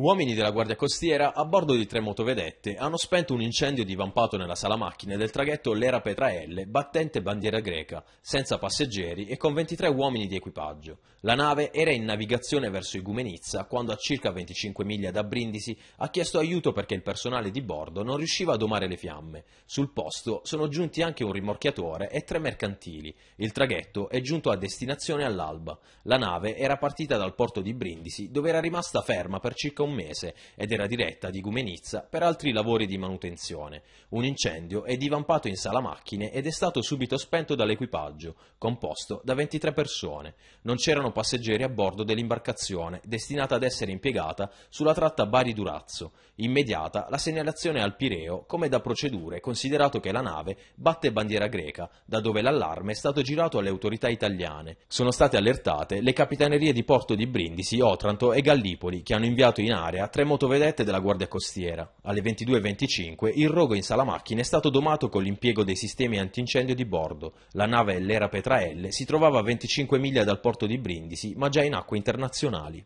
Uomini della Guardia Costiera, a bordo di tre motovedette, hanno spento un incendio divampato nella sala macchine del traghetto Lera Petraelle, battente bandiera greca, senza passeggeri e con 23 uomini di equipaggio. La nave era in navigazione verso Igumenizza quando a circa 25 miglia da Brindisi ha chiesto aiuto perché il personale di bordo non riusciva a domare le fiamme. Sul posto sono giunti anche un rimorchiatore e tre mercantili. Il traghetto è giunto a destinazione all'alba. La nave era partita dal porto di Brindisi dove era rimasta ferma per circa un un mese ed era diretta di Gumenizza per altri lavori di manutenzione. Un incendio è divampato in sala macchine ed è stato subito spento dall'equipaggio, composto da 23 persone. Non c'erano passeggeri a bordo dell'imbarcazione, destinata ad essere impiegata sulla tratta Bari-Durazzo. Immediata la segnalazione al Pireo, come da procedure, considerato che la nave batte bandiera greca, da dove l'allarme è stato girato alle autorità italiane. Sono state allertate le capitanerie di Porto di Brindisi, Otranto e Gallipoli, che hanno inviato in in area tre motovedette della Guardia Costiera. Alle 22.25 il rogo in sala macchine è stato domato con l'impiego dei sistemi antincendio di bordo. La nave Lera Petraelle si trovava a 25 miglia dal porto di Brindisi, ma già in acque internazionali.